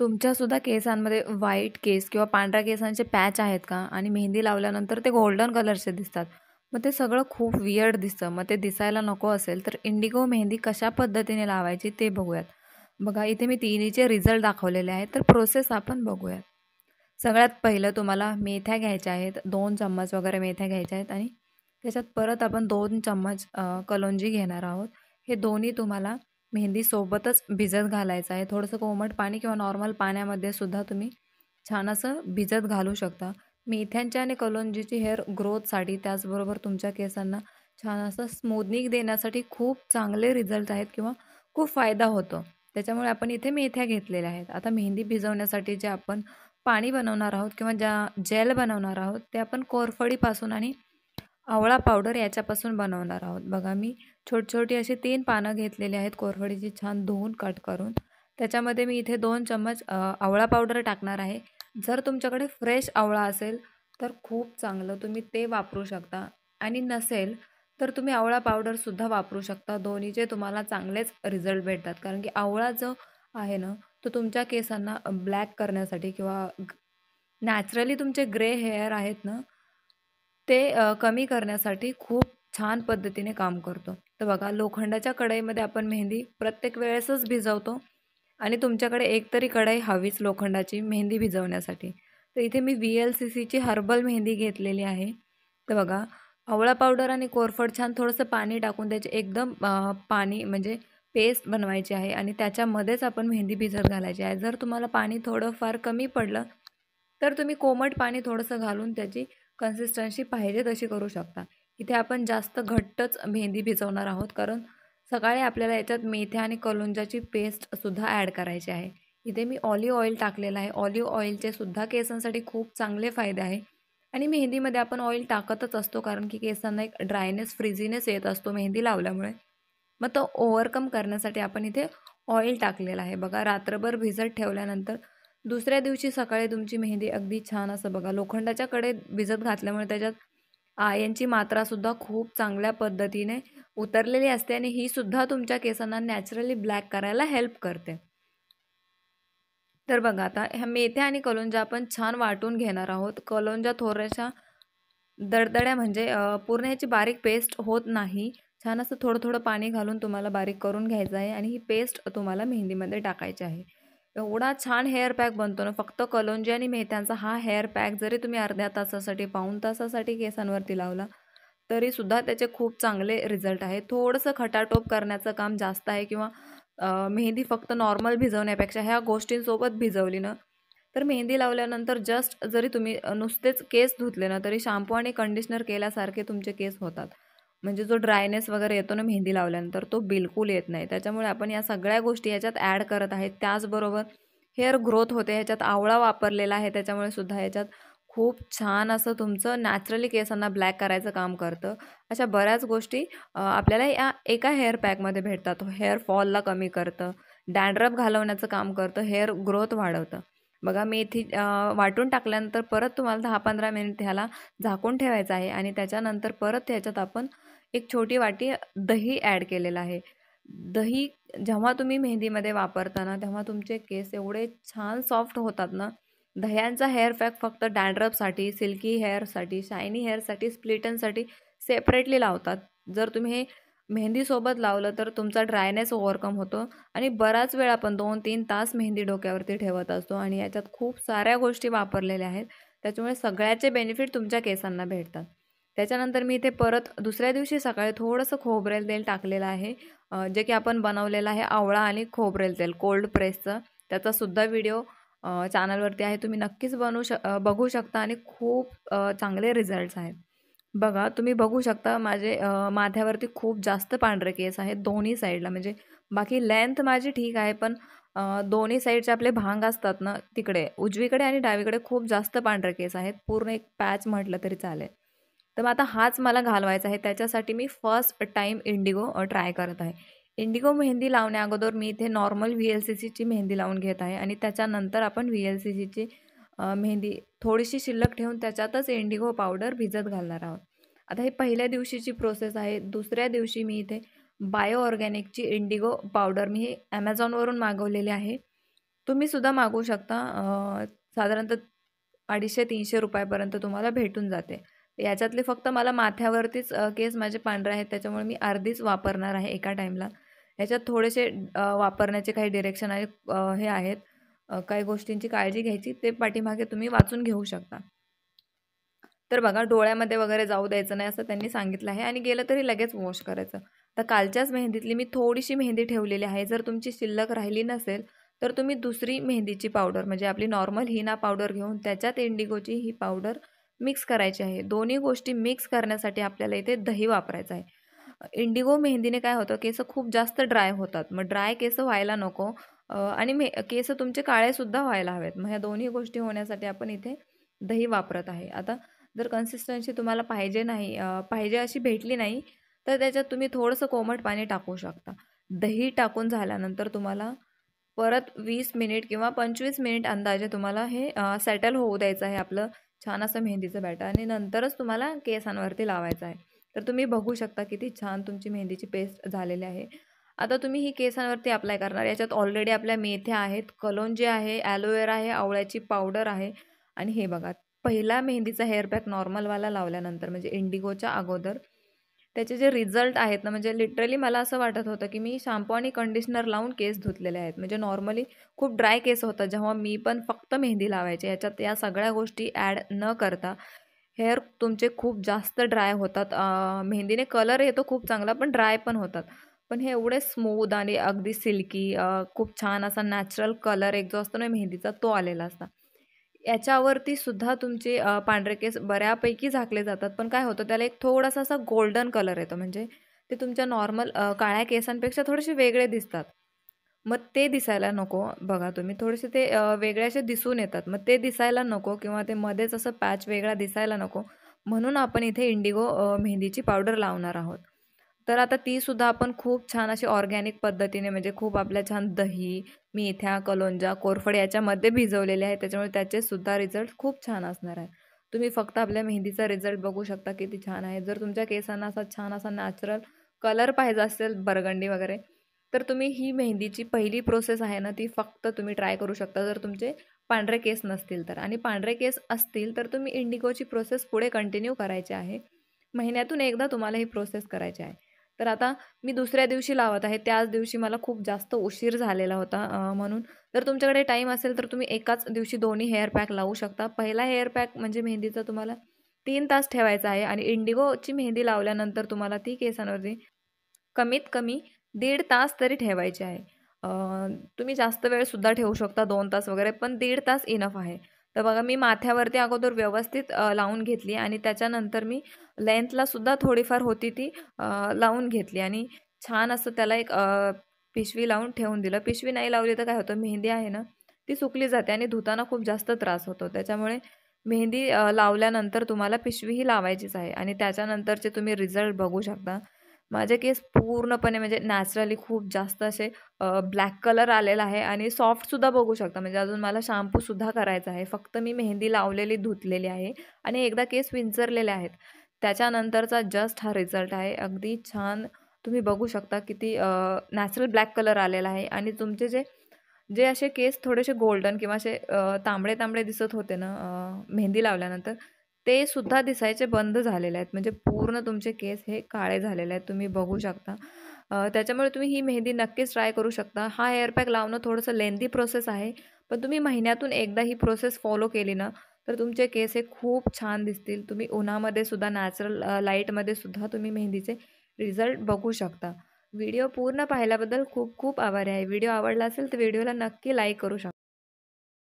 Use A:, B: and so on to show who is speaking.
A: तुमच्यासुद्धा केसांमध्ये white केस किंवा पांढऱ्या केसांचे patch आहेत का आणि मेहंदी लावल्यानंतर ते गोल्डन कलरचे दिसतात मग ते सगळं खूप वियर्ड दिसतं मग ते दिसायला नको असेल तर इंडिगो मेहंदी कशा पद्धतीने लावायची ते बघूयात बघा इथे मी तिन्हीचे रिझल्ट दाखवलेले आहेत तर प्रोसेस आपण बघूयात सगळ्यात पहिलं तुम्हाला मेथ्या घ्यायच्या आहेत दोन चम्मच वगैरे मेथ्या घ्यायच्या आहेत आणि त्याच्यात परत आपण दोन चम्मच कलोंजी घेणार आहोत हे दोन्ही तुम्हाला मेहंदीसोबतच भिजत घालायचं आहे थोडंसं कोमट पाणी किंवा नॉर्मल पाण्यामध्ये सुद्धा तुम्ही छान असं भिजत घालू शकता मेथ्यांच्या आणि कलोंजीची हेअर ग्रोथसाठी त्याचबरोबर तुमच्या केसांना छान असं स्मूदनिंग देण्यासाठी खूप चांगले रिझल्ट आहेत किंवा खूप फायदा होतो त्याच्यामुळे आपण इथे मेथ्या घेतलेल्या आहेत आता मेहंदी भिजवण्यासाठी जे आपण पाणी बनवणार आहोत किंवा ज्या जेल बनवणार आहोत ते आपण कोरफडीपासून आणि आवळा पावडर याच्यापासून बनवणार आहोत बघा मी छोटी छोटी अशी तीन पानं घेतलेली आहेत कोरफडीची छान धुवून कट करून त्याच्यामध्ये मी इथे दोन चम्मच आवळा पावडर टाकणार आहे जर तुमच्याकडे फ्रेश आवळा असेल तर खूप चांगलं तुम्ही ते वापरू शकता आणि नसेल तर तुम्ही आवळा पावडरसुद्धा वापरू शकता दोन्हीचे तुम्हाला चांगलेच रिझल्ट भेटतात कारण की आवळा जो आहे ना तो तुमच्या केसांना ब्लॅक करण्यासाठी किंवा नॅचरली तुमचे ग्रे हेअर आहेत ना ते कमी करण्यासाठी खूप छान पद्धतीने काम करतो तर बघा लोखंडाच्या कढईमध्ये आपण मेहंदी प्रत्येक वेळेसच भिजवतो आणि तुमच्याकडे एकतरी कढई हवीच लोखंडाची मेहंदी भिजवण्यासाठी तर इथे मी व्ही एल सी सीची हर्बल मेहंदी घेतलेली आहे तर बघा आवळा पावडर आणि कोरफड छान थोडंसं पाणी टाकून त्याचे एकदम पाणी म्हणजे पेस्ट बनवायची आहे आणि त्याच्यामध्येच आपण मेहंदी भिजत घालायची आहे जर तुम्हाला पाणी थोडंफार कमी पडलं तर तुम्ही कोमट पाणी थोडंसं घालून त्याची कन्सिस्टन्सी पाहिजे तशी करू शकता इथे आपण जास्त घट्टच मेहंदी भिजवणार आहोत कारण सकाळी आपल्याला याच्यात मेथ्या आणि कलुंजाची पेस्टसुद्धा ॲड करायची आहे इथे मी ऑलिव्ह ऑइल टाकलेलं आहे ऑलिव्ह ऑइलचे सुद्धा केसांसाठी खूप चांगले फायदे आहे आणि मेहंदीमध्ये आपण ऑइल टाकतच असतो कारण की केसांना एक ड्रायनेस फ्रिजीनेस येत असतो मेहंदी लावल्यामुळे मग तो ओव्हरकम करण्यासाठी आपण इथे ऑइल टाकलेलं आहे बघा रात्रभर भिजत ठेवल्यानंतर दुसऱ्या दिवशी सकाळी तुमची मेहंदी अगदी छान असं बघा लोखंडाच्या कडे भिजत घातल्यामुळे त्याच्यात आयांची मात्रासुद्धा खूप चांगल्या पद्धतीने उतरलेली असते आणि ही सुद्धा तुमच्या केसांना नॅचरली ब्लॅक करायला हेल्प करते तर बघा आता ह्या मेथ्या आणि कलोंजा आपण छान वाटून घेणार आहोत कलोंजा थोड्याशा दडदड्या म्हणजे पूर्ण ह्याची बारीक पेस्ट होत नाही छान असं थोडं थोडं पाणी घालून तुम्हाला बारीक करून घ्यायचं आहे आणि ही पेस्ट तुम्हाला मेहंदीमध्ये टाकायची आहे एवढा छान हेअर पॅक बनतो ना फक्त कलोंजी आणि मेहत्यांचा हा हेअर पॅक जरी तुम्ही अर्ध्या तासासाठी पाऊन तासासाठी केसांवरती लावला तरीसुद्धा त्याचे खूप चांगले रिझल्ट आहे थोडंसं खटाटोप करण्याचं काम जास्त आहे किंवा मेहंदी फक्त नॉर्मल भिजवण्यापेक्षा ह्या गोष्टींसोबत भिजवली ना तर मेहंदी लावल्यानंतर जस्ट जरी तुम्ही नुसतेच केस धुतले ना तरी शॅम्पू आणि कंडिशनर केल्यासारखे तुमचे केस होतात म्हणजे जो ड्रायनेस वगैरे येतो ना मेहंदी लावल्यानंतर तो बिलकुल येत नाही त्याच्यामुळे आपण या सगळ्या गोष्टी ह्याच्यात ॲड करत आहेत त्याचबरोबर हेअर ग्रोथ होते ह्याच्यात आवळा वापरलेला आहे त्याच्यामुळे सुद्धा ह्याच्यात खूप छान असं तुमचं नॅचरली केसांना ब्लॅक करायचं काम करतं अशा बऱ्याच गोष्टी आपल्याला या एका हेअर पॅकमध्ये भेटतात हेअर फॉलला कमी करतं डॅन्ड्रप घालवण्याचं काम करतं हेअर ग्रोथ वाढवतं बघा मेथी वाटून टाकल्यानंतर परत तुम्हाला दहा पंधरा मिनिट ह्याला झाकून ठेवायचं आहे आणि त्याच्यानंतर परत ह्याच्यात आपण एक छोटी वाटी दही ॲड केलेलं आहे दही जेव्हा तुम्ही मेहंदीमध्ये वापरताना तेव्हा तुमचे केस एवढे छान सॉफ्ट होतात ना दह्यांचा हेअर फॅक फक्त डँड्रपसाठी सिल्की हेअरसाठी शायनी हेअरसाठी स्प्लिटनसाठी सेपरेटली लावतात जर तुम्ही हे मेहंदीसोबत लावलं तर तुमचा ड्रायनेस ओव्हरकम होतो आणि बराच वेळ आपण दोन तीन तास मेहंदी डोक्यावरती ठेवत असतो आणि याच्यात खूप साऱ्या गोष्टी वापरलेल्या आहेत त्याच्यामुळे सगळ्याचे बेनिफिट तुमच्या केसांना भेटतात त्याच्यानंतर मी इथे परत दुसऱ्या दिवशी सकाळी थोडंसं खोबरेल तेल टाकलेलं आहे जे की आपण बनवलेलं आहे आवळा आणि खोबरेल तेल कोल्ड प्रेसचं त्याचासुद्धा व्हिडिओ चॅनलवरती आहे तुम्ही नक्कीच बनवू श बघू शकता आणि खूप चांगले रिझल्ट्स आहेत बघा तुम्ही बघू शकता माझे माथ्यावरती खूप जास्त पांढरे केस आहेत दोन्ही साईडला म्हणजे बाकी लेंथ माझी ठीक आहे पण दोन्ही साईडचे आपले भांग असतात ना तिकडे उजवीकडे आणि डावीकडे खूप जास्त पांढरे केस आहेत पूर्ण एक पॅच म्हटलं तरी चालेल तर मग आता हाच मला घालवायचा आहे त्याच्यासाठी मी फर्स्ट टाईम इंडिगो ट्राय करत आहे इंडिगो मेहंदी लावण्या अगोदर मी इथे नॉर्मल व्ही एल सी सीची मेहंदी लावून घेत आहे आणि त्याच्यानंतर आपण व्ही एल सी सीची मेहंदी थोडीशी शिल्लक ठेवून त्याच्यातच इंडिगो पावडर भिजत घालणार आहोत आता ही पहिल्या दिवशीची प्रोसेस आहे दुसऱ्या दिवशी मी इथे बायो ऑर्गॅनिकची इंडिगो पावडर मी ॲमेझॉनवरून मागवलेली आहे तुम्हीसुद्धा मागवू शकता साधारणतः अडीचशे तीनशे रुपयापर्यंत तुम्हाला भेटून जाते याच्यातले फक्त मला माथ्यावरतीच केस माझे पांढरे आहेत त्याच्यामुळे मी अर्धीच वापरणार आहे एका टाईमला ह्याच्यात थोडेसे वापरण्याचे काही डिरेक्शन आहे हे आहेत काही गोष्टींची काळजी घ्यायची ते पाठीमागे तुम्ही वाचून घेऊ शकता तर बघा डोळ्यामध्ये वगैरे जाऊ द्यायचं नाही असं त्यांनी सांगितलं आहे आणि गेलं तरी लगेच वॉश करायचं तर कालच्याच मेहंदीतली मी थोडीशी मेहंदी ठेवलेली आहे जर तुमची शिल्लक राहिली नसेल तर तुम्ही दुसरी मेहंदीची पावडर म्हणजे आपली नॉर्मल हिना पावडर घेऊन त्याच्यात इंडिगोची ही पावडर मिक्स करायचे आहे दोन्ही गोष्टी मिक्स करण्यासाठी आपल्याला इथे दही वापरायचं आहे इंडिगो मेहंदीने काय होतं केस खूप जास्त ड्राय होतात मग ड्राय केस व्हायला नको आणि मे केस तुमचे काळेसुद्धा व्हायला हवेत मग ह्या दोन्ही गोष्टी होण्यासाठी आपण इथे दही वापरत आहे आता जर कन्सिस्टन्सी तुम्हाला पाहिजे नाही पाहिजे अशी भेटली नाही तर त्याच्यात तुम्ही थोडंसं कोमट पाणी टाकू शकता दही टाकून झाल्यानंतर तुम्हाला परत वीस मिनिट किंवा पंचवीस मिनिट अंदाजे तुम्हाला हे सेटल होऊ द्यायचं आहे आपलं छान असं मेहंदीचं बॅटर आणि नंतरच तुम्हाला केसांवरती लावायचं आहे तर तुम्ही बघू शकता किती छान तुमची मेहंदीची पेस्ट झालेली आहे आता तुम्ही ही केसांवरती अप्लाय करणार याच्यात ऑलरेडी आपल्या मेथ्या आहेत कलोन जे आहे ॲलोवेरा आहे आवळ्याची पावडर आहे आणि हे बघा पहिला मेहंदीचा हेअरपॅक नॉर्मलवाला लावल्यानंतर म्हणजे इंडिगोच्या अगोदर त्याचे जे रिझल्ट आहेत ना म्हणजे लिटरली मला असं वाटत होतं की मी शॅम्पू आणि कंडिशनर लावून केस धुतलेले आहेत म्हणजे नॉर्मली खूप ड्राय केस होता जेव्हा मी पण फक्त मेहंदी लावायचे याच्यात या सगळ्या गोष्टी ॲड न करता हेअर तुमचे खूप जास्त ड्राय होतात मेहंदीने कलर येतो खूप चांगला पण ड्राय पण होतात पण हे एवढे स्मूद आणि अगदी सिल्की खूप छान असा नॅचरल कलर एक जो असतो ना मेहंदीचा तो आलेला असता याच्यावरती सुद्धा तुमचे पांढरे केस बऱ्यापैकी झाकले जातात पण काय होतं त्याला एक थोडासा असा गोल्डन कलर येतो म्हणजे ते तुमच्या नॉर्मल काळ्या केसांपेक्षा थोडेसे वेगळे दिसतात मग ते दिसायला नको बघा तुम्ही थोडेसे ते वेगळ्याशे दिसून येतात मग ते दिसायला नको किंवा ते मध्येच असं पॅच वेगळा दिसायला नको म्हणून आपण इथे इंडिगो मेहंदीची पावडर लावणार आहोत तर आता तीसुद्धा आपण खूप छान अशी ऑर्गॅनिक पद्धतीने म्हणजे खूप आपल्या छान दही मेथ्या कलोंजा कोरफड याच्यामध्ये भिजवलेले आहे त्याच्यामुळे त्याचेसुद्धा रिझल्ट खूप छान असणार आहे तुम्ही फक्त आपल्या मेहंदीचा रिझल्ट बघू शकता की ती छान आहे जर तुमच्या केसांना असा छान असा नॅचरल कलर पाहिजे असेल बरगंडी वगैरे तर तुम्ही ही मेहंदीची पहिली प्रोसेस आहे ना ती फक्त तुम्ही ट्राय करू शकता जर तुमचे पांढरे केस नसतील तर आणि पांढरे केस असतील तर तुम्ही इंडिगोची प्रोसेस पुढे कंटिन्यू करायची आहे महिन्यातून एकदा तुम्हाला ही प्रोसेस करायची आहे तर आता मी दुसऱ्या दिवशी लावत आहे त्याच दिवशी मला खूप जास्त उशीर झालेला होता म्हणून जर तुमच्याकडे टाईम असेल तर तुम्ही एकाच दिवशी दोन्ही हेअर पॅक लावू शकता पहिला हेअर पॅक म्हणजे मेहंदीचा तुम्हाला तीन तास ठेवायचा आहे आणि इंडिगोची मेहंदी लावल्यानंतर तुम्हाला ती केसांवरती कमीत कमी दीड तास तरी ठेवायची आहे तुम्ही जास्त वेळसुद्धा ठेवू शकता दोन तास वगैरे पण दीड तास इनफ आहे तर बघा मी माथ्यावरती अगोदर व्यवस्थित लावून घेतली आणि त्याच्यानंतर मी लेंथलासुद्धा थोडीफार होती ती लावून घेतली आणि छान असं त्याला एक पिशवी लावून ठेवून दिलं पिशवी नाही लावली तर काय होतं मेहंदी आहे ना ती सुकली जाते आणि धुताना खूप जास्त त्रास होतो त्याच्यामुळे मेहंदी लावल्यानंतर तुम्हाला पिशवी ही लावायचीच आहे आणि त्याच्यानंतरचे तुम्ही रिझल्ट बघू शकता माझे केस पूर्णपणे म्हणजे नॅचरली खूप जास्त असे ब्लॅक कलर आलेला आहे आणि सॉफ्टसुद्धा बघू शकता म्हणजे अजून मला शॅम्पूसुद्धा करायचा आहे फक्त मी मेहंदी लावलेली धुतलेली आहे आणि एकदा केस विंचरलेले आहेत त्याच्यानंतरचा जस्ट हा रिझल्ट आहे अगदी छान तुम्ही बघू शकता किती नॅचरल ब्लॅक कलर आलेला आहे आणि तुमचे जे जे असे केस थोडेसे गोल्डन किंवा असे तांबडे तांबडे दिसत होते ना मेहंदी लावल्यानंतर ते सुद्धा दिसायचे बंद झालेले आहेत म्हणजे पूर्ण तुमचे केस हे काळे झालेले आहेत तुम्ही बघू शकता त्याच्यामुळे तुम्ही ही मेहंदी नक्कीच ट्राय करू शकता हा एअरपॅक लावणं थोडंसं लेंदी प्रोसेस आहे पण तुम्ही महिन्यातून एकदा ही प्रोसेस फॉलो केली ना तर तुमचे केस हे खूप छान दिसतील तुम्ही उन्हामध्ये सुद्धा नॅचरल लाईटमध्ये सुद्धा तुम्ही मेहंदीचे रिझल्ट बघू शकता व्हिडिओ पूर्ण पाहिल्याबद्दल खूप खूप आभारी आहे व्हिडिओ आवडला असेल तर व्हिडिओला नक्की लाईक करू शकता